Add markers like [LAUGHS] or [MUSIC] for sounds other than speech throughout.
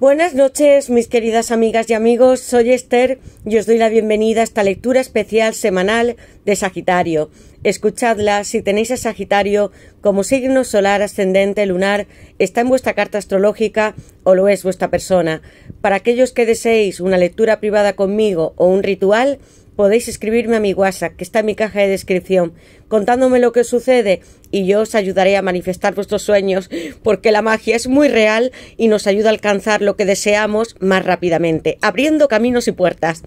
Buenas noches, mis queridas amigas y amigos. Soy Esther y os doy la bienvenida a esta lectura especial semanal de Sagitario. Escuchadla si tenéis a Sagitario como signo solar, ascendente, lunar, está en vuestra carta astrológica o lo es vuestra persona. Para aquellos que deseéis una lectura privada conmigo o un ritual, podéis escribirme a mi WhatsApp, que está en mi caja de descripción, contándome lo que sucede y yo os ayudaré a manifestar vuestros sueños, porque la magia es muy real y nos ayuda a alcanzar lo que deseamos más rápidamente, abriendo caminos y puertas.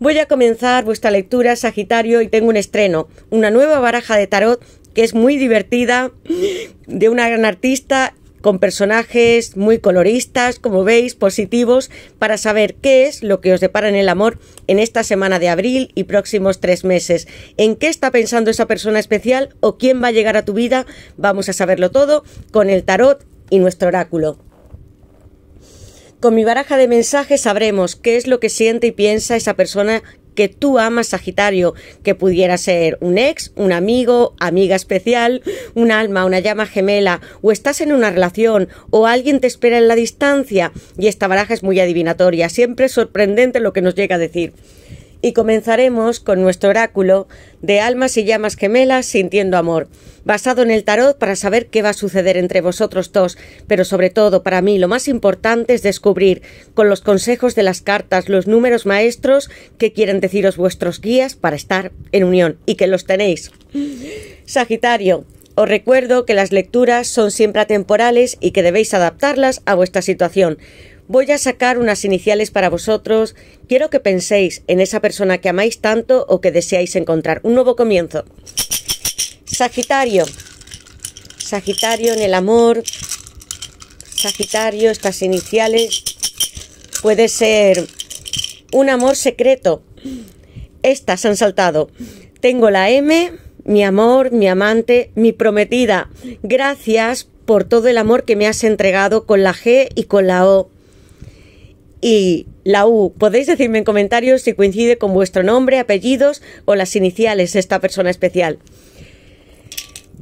Voy a comenzar vuestra lectura, Sagitario, y tengo un estreno, una nueva baraja de tarot que es muy divertida, de una gran artista con personajes muy coloristas, como veis, positivos, para saber qué es lo que os depara en el amor en esta semana de abril y próximos tres meses. ¿En qué está pensando esa persona especial o quién va a llegar a tu vida? Vamos a saberlo todo con el tarot y nuestro oráculo. Con mi baraja de mensajes sabremos qué es lo que siente y piensa esa persona que tú amas, Sagitario, que pudiera ser un ex, un amigo, amiga especial, un alma, una llama gemela, o estás en una relación, o alguien te espera en la distancia, y esta baraja es muy adivinatoria, siempre es sorprendente lo que nos llega a decir y comenzaremos con nuestro oráculo de almas y llamas gemelas sintiendo amor, basado en el tarot para saber qué va a suceder entre vosotros dos, pero sobre todo para mí lo más importante es descubrir con los consejos de las cartas los números maestros que quieren deciros vuestros guías para estar en unión y que los tenéis. Sagitario, os recuerdo que las lecturas son siempre atemporales y que debéis adaptarlas a vuestra situación. Voy a sacar unas iniciales para vosotros. Quiero que penséis en esa persona que amáis tanto o que deseáis encontrar. Un nuevo comienzo. Sagitario. Sagitario en el amor. Sagitario, estas iniciales. Puede ser un amor secreto. Estas han saltado. Tengo la M, mi amor, mi amante, mi prometida. Gracias por todo el amor que me has entregado con la G y con la O y la U. Podéis decirme en comentarios si coincide con vuestro nombre, apellidos o las iniciales esta persona especial.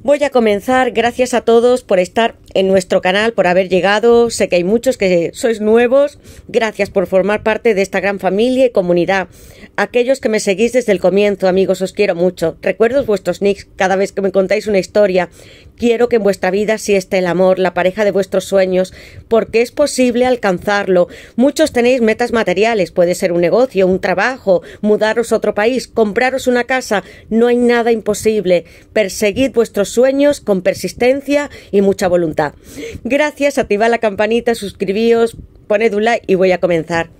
Voy a comenzar. Gracias a todos por estar en nuestro canal, por haber llegado. Sé que hay muchos que sois nuevos. Gracias por formar parte de esta gran familia y comunidad. Aquellos que me seguís desde el comienzo, amigos, os quiero mucho. Recuerdo vuestros nicks cada vez que me contáis una historia. Quiero que en vuestra vida sí esté el amor, la pareja de vuestros sueños, porque es posible alcanzarlo. Muchos tenéis metas materiales, puede ser un negocio, un trabajo, mudaros a otro país, compraros una casa. No hay nada imposible. Perseguid vuestros sueños con persistencia y mucha voluntad. Gracias, activad la campanita, suscribíos, poned un like y voy a comenzar.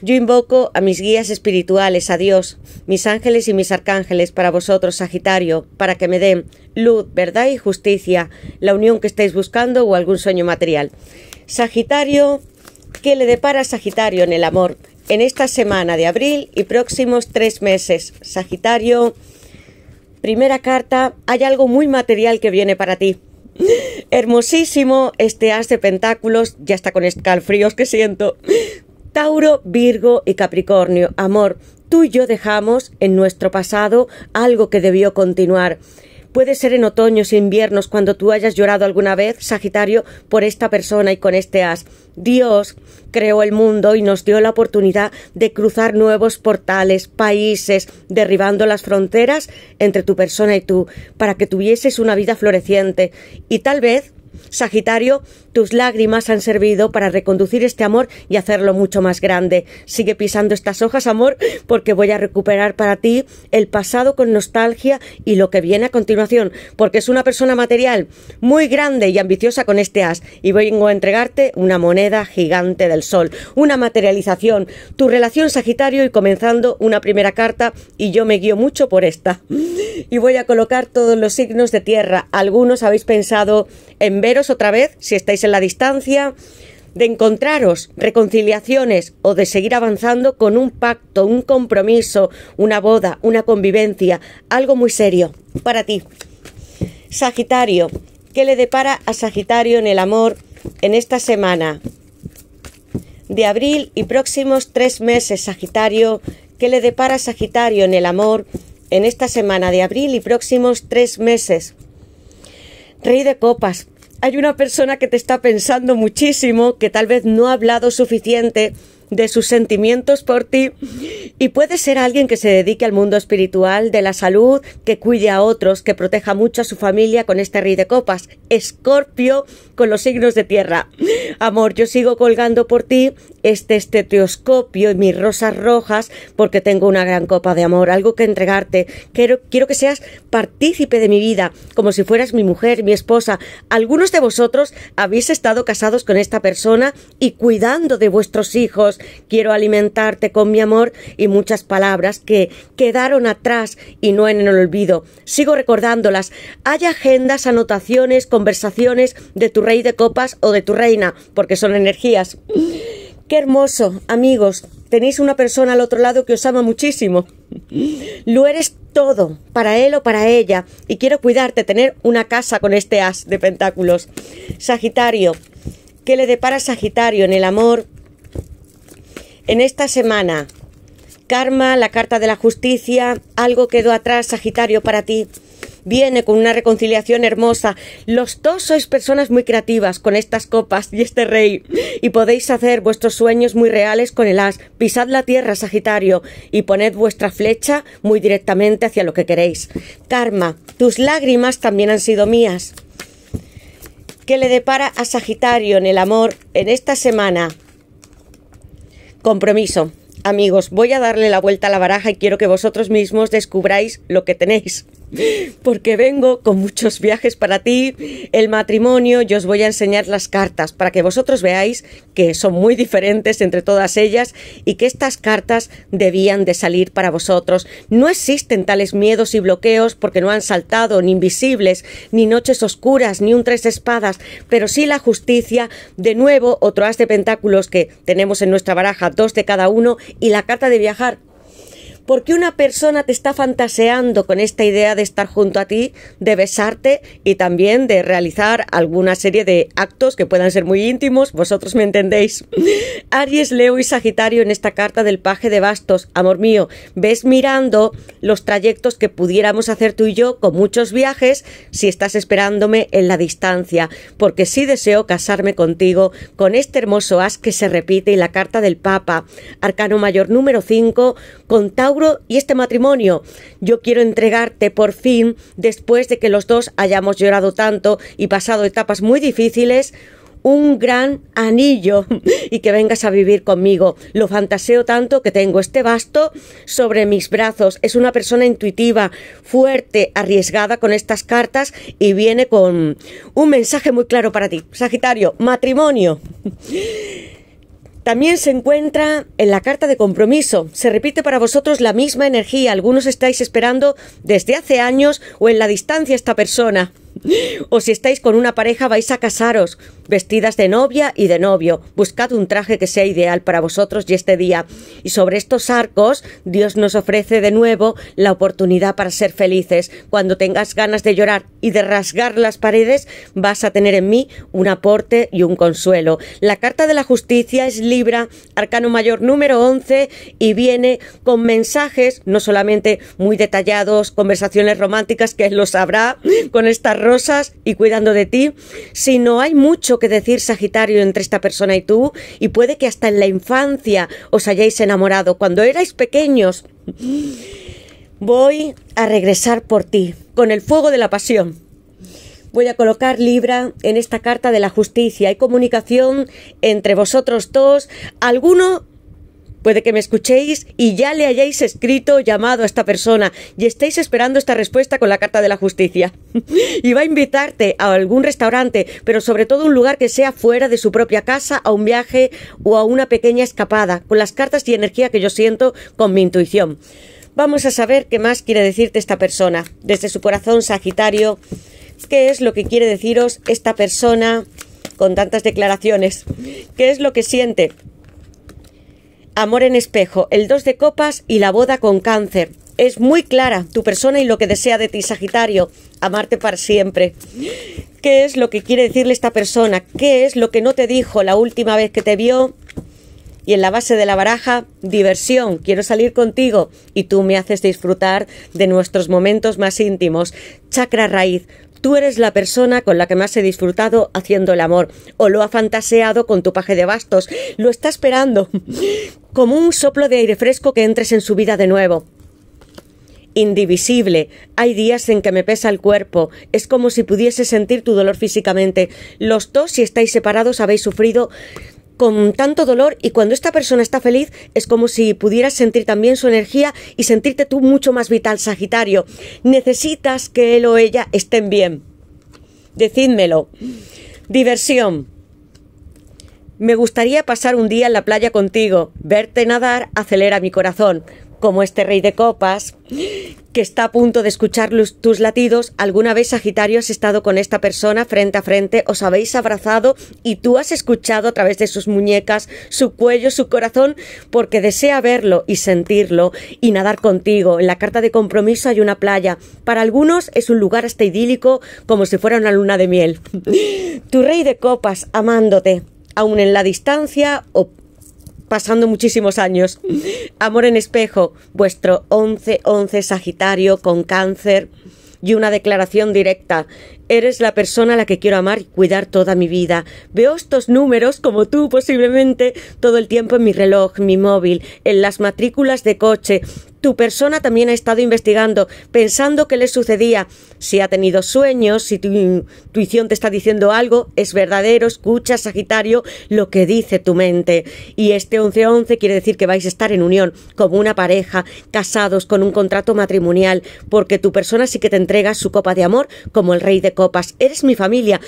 Yo invoco a mis guías espirituales, a Dios, mis ángeles y mis arcángeles, para vosotros, Sagitario, para que me den luz, verdad y justicia, la unión que estáis buscando o algún sueño material. Sagitario, ¿qué le depara a Sagitario en el amor? En esta semana de abril y próximos tres meses, Sagitario, primera carta, hay algo muy material que viene para ti. Hermosísimo este as de pentáculos, ya está con escalfríos que siento. Tauro, Virgo y Capricornio, amor, tú y yo dejamos en nuestro pasado algo que debió continuar. Puede ser en otoños, e inviernos, cuando tú hayas llorado alguna vez, Sagitario, por esta persona y con este as. Dios creó el mundo y nos dio la oportunidad de cruzar nuevos portales, países, derribando las fronteras entre tu persona y tú, para que tuvieses una vida floreciente. Y tal vez, Sagitario, tus lágrimas han servido para reconducir este amor y hacerlo mucho más grande. Sigue pisando estas hojas, amor, porque voy a recuperar para ti el pasado con nostalgia y lo que viene a continuación, porque es una persona material muy grande y ambiciosa con este as y vengo a entregarte una moneda gigante del sol, una materialización, tu relación Sagitario y comenzando una primera carta y yo me guío mucho por esta. Y voy a colocar todos los signos de tierra. Algunos habéis pensado en veros otra vez si estáis la distancia, de encontraros, reconciliaciones o de seguir avanzando con un pacto, un compromiso, una boda, una convivencia, algo muy serio para ti. Sagitario, ¿qué le depara a Sagitario en el amor en esta semana? De abril y próximos tres meses, Sagitario, ¿qué le depara a Sagitario en el amor en esta semana de abril y próximos tres meses? Rey de copas, hay una persona que te está pensando muchísimo, que tal vez no ha hablado suficiente de sus sentimientos por ti y puede ser alguien que se dedique al mundo espiritual, de la salud, que cuide a otros, que proteja mucho a su familia con este rey de copas, Escorpio con los signos de tierra. Amor, yo sigo colgando por ti este estetoscopio y mis rosas rojas porque tengo una gran copa de amor, algo que entregarte. Quiero, quiero que seas partícipe de mi vida, como si fueras mi mujer, mi esposa. Algunos de vosotros habéis estado casados con esta persona y cuidando de vuestros hijos quiero alimentarte con mi amor y muchas palabras que quedaron atrás y no en el olvido. Sigo recordándolas. Hay agendas, anotaciones, conversaciones de tu rey de copas o de tu reina, porque son energías. Qué hermoso, amigos. Tenéis una persona al otro lado que os ama muchísimo. Lo eres todo, para él o para ella. Y quiero cuidarte, tener una casa con este as de pentáculos. Sagitario, ¿qué le depara Sagitario en el amor, en esta semana, karma, la carta de la justicia, algo quedó atrás, Sagitario, para ti. Viene con una reconciliación hermosa. Los dos sois personas muy creativas con estas copas y este rey. Y podéis hacer vuestros sueños muy reales con el as. Pisad la tierra, Sagitario, y poned vuestra flecha muy directamente hacia lo que queréis. Karma, tus lágrimas también han sido mías. ¿Qué le depara a Sagitario en el amor en esta semana? Compromiso. Amigos, voy a darle la vuelta a la baraja y quiero que vosotros mismos descubráis lo que tenéis. [LAUGHS] porque vengo con muchos viajes para ti, el matrimonio, yo os voy a enseñar las cartas para que vosotros veáis que son muy diferentes entre todas ellas y que estas cartas debían de salir para vosotros. No existen tales miedos y bloqueos porque no han saltado ni invisibles, ni noches oscuras, ni un tres espadas, pero sí la justicia, de nuevo otro haz de pentáculos que tenemos en nuestra baraja, dos de cada uno y la carta de viajar porque una persona te está fantaseando con esta idea de estar junto a ti, de besarte y también de realizar alguna serie de actos que puedan ser muy íntimos, vosotros me entendéis. [LAUGHS] Aries, Leo y Sagitario en esta carta del paje de bastos, amor mío, ves mirando los trayectos que pudiéramos hacer tú y yo con muchos viajes si estás esperándome en la distancia, porque sí deseo casarme contigo con este hermoso as que se repite y la carta del Papa, arcano mayor número 5, con Tauro y este matrimonio. Yo quiero entregarte por fin, después de que los dos hayamos llorado tanto y pasado etapas muy difíciles, un gran anillo [LAUGHS] y que vengas a vivir conmigo. Lo fantaseo tanto que tengo este basto sobre mis brazos. Es una persona intuitiva, fuerte, arriesgada con estas cartas y viene con un mensaje muy claro para ti. Sagitario, matrimonio. [LAUGHS] También se encuentra en la carta de compromiso. Se repite para vosotros la misma energía. Algunos estáis esperando desde hace años o en la distancia esta persona. [LAUGHS] O si estáis con una pareja vais a casaros vestidas de novia y de novio. Buscad un traje que sea ideal para vosotros y este día. Y sobre estos arcos, Dios nos ofrece de nuevo la oportunidad para ser felices. Cuando tengas ganas de llorar y de rasgar las paredes, vas a tener en mí un aporte y un consuelo. La carta de la justicia es Libra, arcano mayor número 11, y viene con mensajes, no solamente muy detallados, conversaciones románticas, que lo sabrá, con estas rosas y cuidando de ti, sino hay mucho que decir, Sagitario, entre esta persona y tú, y puede que hasta en la infancia os hayáis enamorado, cuando erais pequeños. Voy a regresar por ti, con el fuego de la pasión. Voy a colocar Libra en esta carta de la justicia. Hay comunicación entre vosotros dos. Alguno Puede que me escuchéis y ya le hayáis escrito o llamado a esta persona y estéis esperando esta respuesta con la carta de la justicia. [LAUGHS] y va a invitarte a algún restaurante, pero sobre todo un lugar que sea fuera de su propia casa, a un viaje o a una pequeña escapada, con las cartas y energía que yo siento con mi intuición. Vamos a saber qué más quiere decirte esta persona. Desde su corazón Sagitario, ¿qué es lo que quiere deciros esta persona? con tantas declaraciones. ¿Qué es lo que siente? Amor en espejo, el dos de copas y la boda con cáncer. Es muy clara tu persona y lo que desea de ti, Sagitario. Amarte para siempre. ¿Qué es lo que quiere decirle esta persona? ¿Qué es lo que no te dijo la última vez que te vio? y en la base de la baraja, diversión, quiero salir contigo y tú me haces disfrutar de nuestros momentos más íntimos. Chakra raíz, tú eres la persona con la que más he disfrutado haciendo el amor o lo ha fantaseado con tu paje de bastos, lo está esperando como un soplo de aire fresco que entres en su vida de nuevo. Indivisible. Hay días en que me pesa el cuerpo. Es como si pudiese sentir tu dolor físicamente. Los dos, si estáis separados, habéis sufrido con tanto dolor y cuando esta persona está feliz es como si pudieras sentir también su energía y sentirte tú mucho más vital, Sagitario. Necesitas que él o ella estén bien. Decídmelo. Diversión. Me gustaría pasar un día en la playa contigo. Verte nadar acelera mi corazón. Como este rey de copas que está a punto de escuchar tus latidos, alguna vez Sagitario has estado con esta persona frente a frente, os habéis abrazado y tú has escuchado a través de sus muñecas, su cuello, su corazón, porque desea verlo y sentirlo y nadar contigo. En la carta de compromiso hay una playa. Para algunos es un lugar hasta idílico como si fuera una luna de miel. [LAUGHS] tu rey de copas amándote aún en la distancia o pasando muchísimos años. [LAUGHS] Amor en espejo, vuestro 11-11 Sagitario con cáncer y una declaración directa. Eres la persona a la que quiero amar y cuidar toda mi vida. Veo estos números, como tú posiblemente, todo el tiempo en mi reloj, mi móvil, en las matrículas de coche, tu persona también ha estado investigando, pensando qué le sucedía, si ha tenido sueños, si tu intuición te está diciendo algo, es verdadero, escucha, Sagitario, lo que dice tu mente. Y este 11-11 quiere decir que vais a estar en unión, como una pareja, casados, con un contrato matrimonial, porque tu persona sí que te entrega su copa de amor como el rey de copas. Eres mi familia.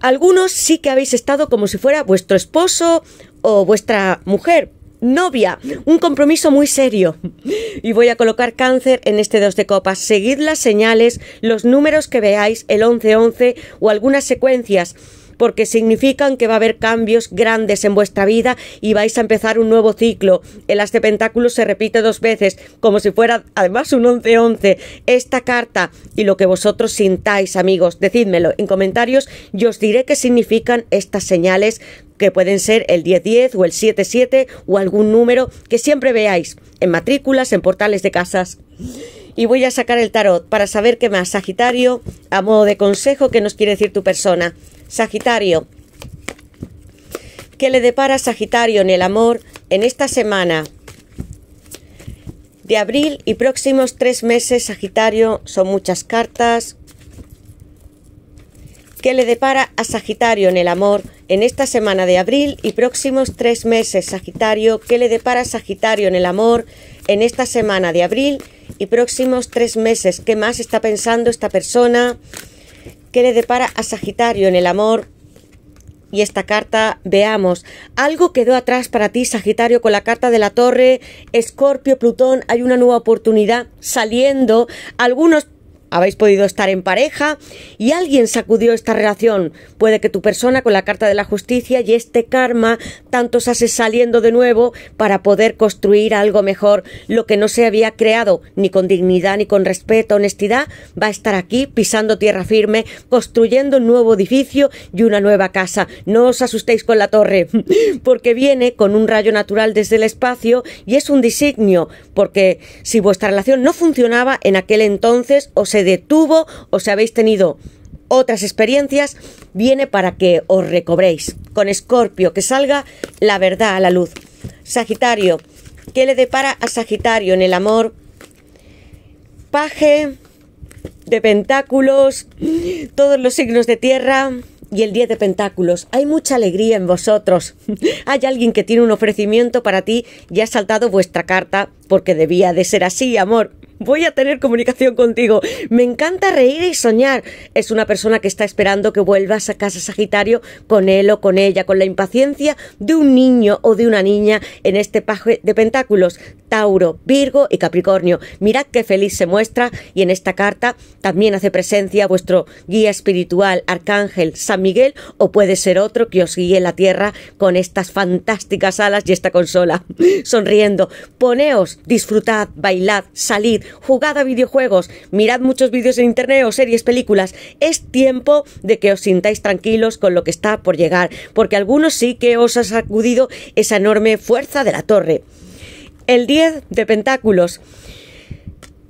Algunos sí que habéis estado como si fuera vuestro esposo o vuestra mujer, novia. Un compromiso muy serio. Y voy a colocar cáncer en este dos de copas. Seguid las señales, los números que veáis, el 1111 o algunas secuencias porque significan que va a haber cambios grandes en vuestra vida y vais a empezar un nuevo ciclo. El as de pentáculos se repite dos veces, como si fuera además un 11-11. Esta carta y lo que vosotros sintáis, amigos, decídmelo en comentarios y os diré qué significan estas señales que pueden ser el 10-10 o el 7-7 o algún número que siempre veáis en matrículas, en portales de casas. Y voy a sacar el tarot para saber qué más, Sagitario, a modo de consejo, qué nos quiere decir tu persona. Sagitario. ¿Qué le depara Sagitario en el amor en esta semana? De abril y próximos tres meses, Sagitario, son muchas cartas. ¿Qué le depara a Sagitario en el amor en esta semana de abril y próximos tres meses, Sagitario? ¿Qué le depara a Sagitario en el amor en esta semana de abril y próximos tres meses? ¿Qué más está pensando esta persona? ¿Qué le depara a Sagitario en el amor. Y esta carta, veamos, algo quedó atrás para ti, Sagitario, con la carta de la torre, Escorpio, Plutón, hay una nueva oportunidad saliendo, algunos habéis podido estar en pareja y alguien sacudió esta relación. Puede que tu persona con la carta de la justicia y este karma tanto tantos hace saliendo de nuevo para poder construir algo mejor. Lo que no se había creado ni con dignidad, ni con respeto, honestidad, va a estar aquí pisando tierra firme, construyendo un nuevo edificio y una nueva casa. No os asustéis con la torre, [LAUGHS] porque viene con un rayo natural desde el espacio y es un designio, porque si vuestra relación no funcionaba en aquel entonces, os detuvo o si habéis tenido otras experiencias, viene para que os recobréis. Con Escorpio, que salga la verdad a la luz. Sagitario, ¿qué le depara a Sagitario en el amor? Paje de pentáculos, todos los signos de tierra y el 10 de pentáculos. Hay mucha alegría en vosotros. [LAUGHS] Hay alguien que tiene un ofrecimiento para ti y ha saltado vuestra carta porque debía de ser así, amor voy a tener comunicación contigo. Me encanta reír y soñar. Es una persona que está esperando que vuelvas a casa Sagitario con él o con ella, con la impaciencia de un niño o de una niña en este paje de pentáculos. Tauro, Virgo y Capricornio. Mirad qué feliz se muestra y en esta carta también hace presencia vuestro guía espiritual, Arcángel San Miguel o puede ser otro que os guíe en la tierra con estas fantásticas alas y esta consola. [LAUGHS] Sonriendo, poneos, disfrutad, bailad, salid, jugad a videojuegos, mirad muchos vídeos en internet o series, películas. Es tiempo de que os sintáis tranquilos con lo que está por llegar, porque algunos sí que os ha sacudido esa enorme fuerza de la torre. El 10 de Pentáculos.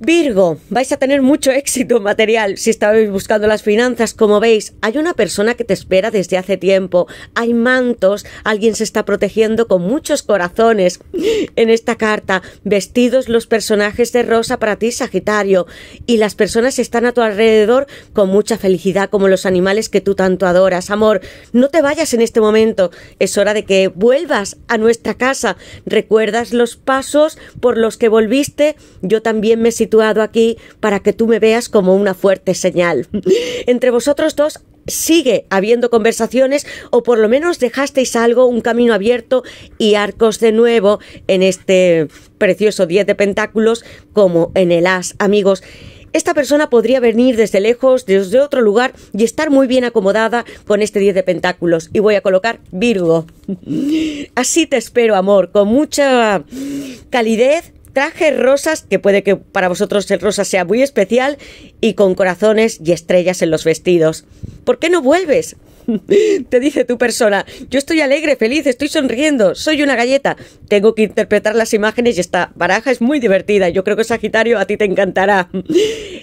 Virgo, vais a tener mucho éxito material si estáis buscando las finanzas. Como veis, hay una persona que te espera desde hace tiempo, hay mantos, alguien se está protegiendo con muchos corazones. [LAUGHS] En esta carta, vestidos los personajes de rosa para ti, Sagitario, y las personas están a tu alrededor con mucha felicidad, como los animales que tú tanto adoras. Amor, no te vayas en este momento, es hora de que vuelvas a nuestra casa. ¿Recuerdas los pasos por los que volviste? Yo también me aquí para que tú me veas como una fuerte señal. [LAUGHS] Entre vosotros dos sigue habiendo conversaciones o por lo menos dejasteis algo, un camino abierto y arcos de nuevo en este precioso 10 de pentáculos como en el as, amigos. Esta persona podría venir desde lejos, desde otro lugar y estar muy bien acomodada con este 10 de pentáculos. Y voy a colocar Virgo. [LAUGHS] Así te espero, amor, con mucha calidez traje rosas, que puede que para vosotros el rosa sea muy especial, y con corazones y estrellas en los vestidos. ¿Por qué no vuelves? [LAUGHS] Te dice tu persona, yo estoy alegre, feliz, estoy sonriendo, soy una galleta. Tengo que interpretar las imágenes y esta baraja es muy divertida. Yo creo que Sagitario a ti te encantará.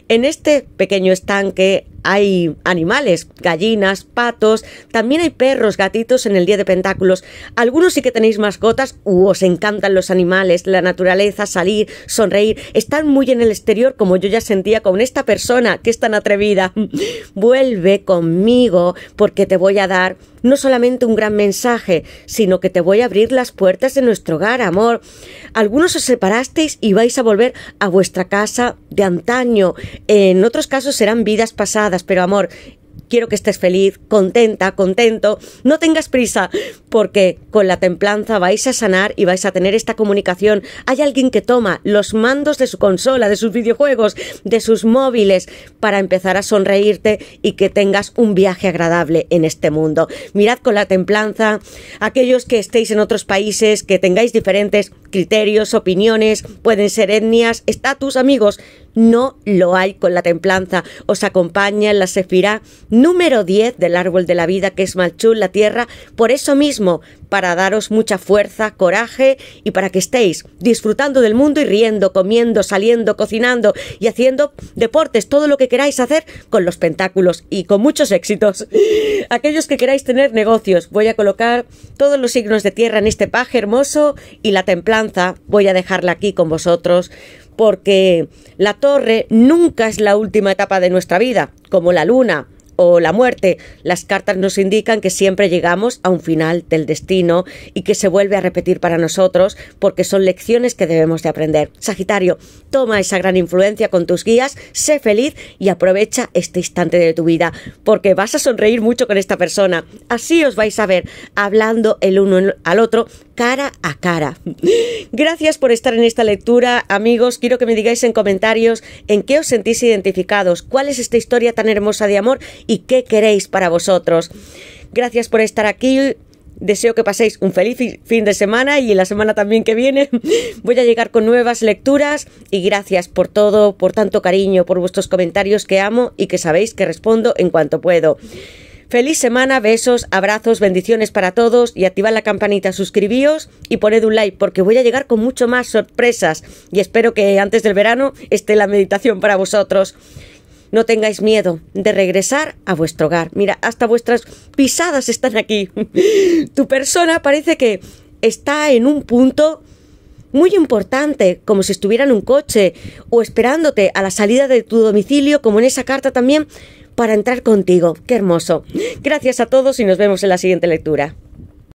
En este pequeño estanque hay animales, gallinas, patos, también hay perros, gatitos en el Día de Pentáculos. Algunos sí que tenéis mascotas u os encantan los animales, la naturaleza, salir, sonreír. Están muy en el exterior como yo ya sentía con esta persona que es tan atrevida. [LAUGHS] Vuelve conmigo porque te voy a dar no solamente un gran mensaje, sino que te voy a abrir las puertas de nuestro hogar, amor. Algunos os separasteis y vais a volver a vuestra casa de antaño, en otros casos serán vidas pasadas, pero amor, quiero que estés feliz, contenta, contento, no tengas prisa, porque con la templanza vais a sanar y vais a tener esta comunicación. Hay alguien que toma los mandos de su consola, de sus videojuegos, de sus móviles, para empezar a sonreírte y que tengas un viaje agradable en este mundo. Mirad con la templanza, aquellos que estéis en otros países, que tengáis diferentes criterios, opiniones, pueden ser etnias, estatus, amigos, no lo hay con la templanza. Os acompaña en la sefirá número 10 del árbol de la vida que es Malchú, la tierra, por eso mismo, para daros mucha fuerza, coraje y para que estéis disfrutando del mundo y riendo, comiendo, saliendo, cocinando y haciendo deportes, todo lo que queráis hacer con los pentáculos y con muchos éxitos. [LAUGHS] Aquellos que queráis tener negocios, voy a colocar todos los signos de tierra en este paje hermoso y la templanza voy a dejarla aquí con vosotros porque la torre nunca es la última etapa de nuestra vida, como la luna o la muerte. Las cartas nos indican que siempre llegamos a un final del destino y que se vuelve a repetir para nosotros porque son lecciones que debemos de aprender. Sagitario, toma esa gran influencia con tus guías, sé feliz y aprovecha este instante de tu vida porque vas a sonreír mucho con esta persona. Así os vais a ver hablando el uno al otro cara a cara. Gracias por estar en esta lectura, amigos. Quiero que me digáis en comentarios en qué os sentís identificados, cuál es esta historia tan hermosa de amor y qué queréis para vosotros. Gracias por estar aquí. Deseo que paséis un feliz fin de semana y la semana también que viene [LAUGHS] voy a llegar con nuevas lecturas y gracias por todo, por tanto cariño, por vuestros comentarios que amo y que sabéis que respondo en cuanto puedo. Feliz semana, besos, abrazos, bendiciones para todos y activad la campanita, suscribíos y poned un like porque voy a llegar con mucho más sorpresas y espero que antes del verano esté la meditación para vosotros. No tengáis miedo de regresar a vuestro hogar. Mira, hasta vuestras pisadas están aquí. [LAUGHS] tu persona parece que está en un punto muy importante, como si estuviera en un coche o esperándote a la salida de tu domicilio, como en esa carta también para entrar contigo. Qué hermoso. Gracias a todos y nos vemos en la siguiente lectura.